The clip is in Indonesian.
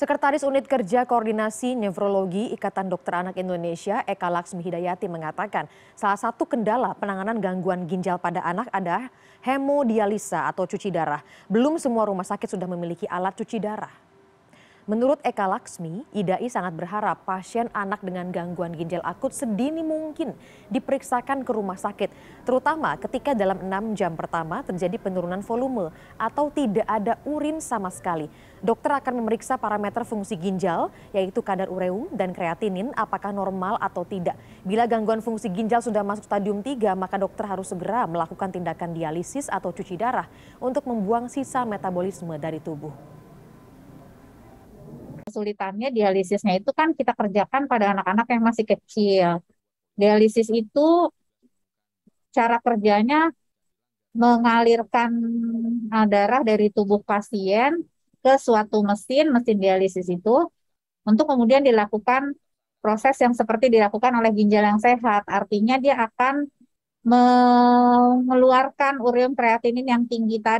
Sekretaris Unit Kerja Koordinasi Nefrologi Ikatan Dokter Anak Indonesia, Eka Laksmi Hidayati mengatakan, salah satu kendala penanganan gangguan ginjal pada anak adalah hemodialisa atau cuci darah. Belum semua rumah sakit sudah memiliki alat cuci darah. Menurut Eka Laksmi, IDAI sangat berharap pasien anak dengan gangguan ginjal akut sedini mungkin diperiksakan ke rumah sakit, terutama ketika dalam 6 jam pertama terjadi penurunan volume atau tidak ada urin sama sekali. Dokter akan memeriksa parameter fungsi ginjal, yaitu kadar ureum dan kreatinin apakah normal atau tidak. Bila gangguan fungsi ginjal sudah masuk stadium 3, maka dokter harus segera melakukan tindakan dialisis atau cuci darah untuk membuang sisa metabolisme dari tubuh kesulitannya dialisisnya itu kan kita kerjakan pada anak-anak yang masih kecil. Dialisis itu cara kerjanya mengalirkan e, darah dari tubuh pasien ke suatu mesin, mesin dialisis itu untuk kemudian dilakukan proses yang seperti dilakukan oleh ginjal yang sehat. Artinya dia akan mengeluarkan ureum kreatinin yang tinggi tadi.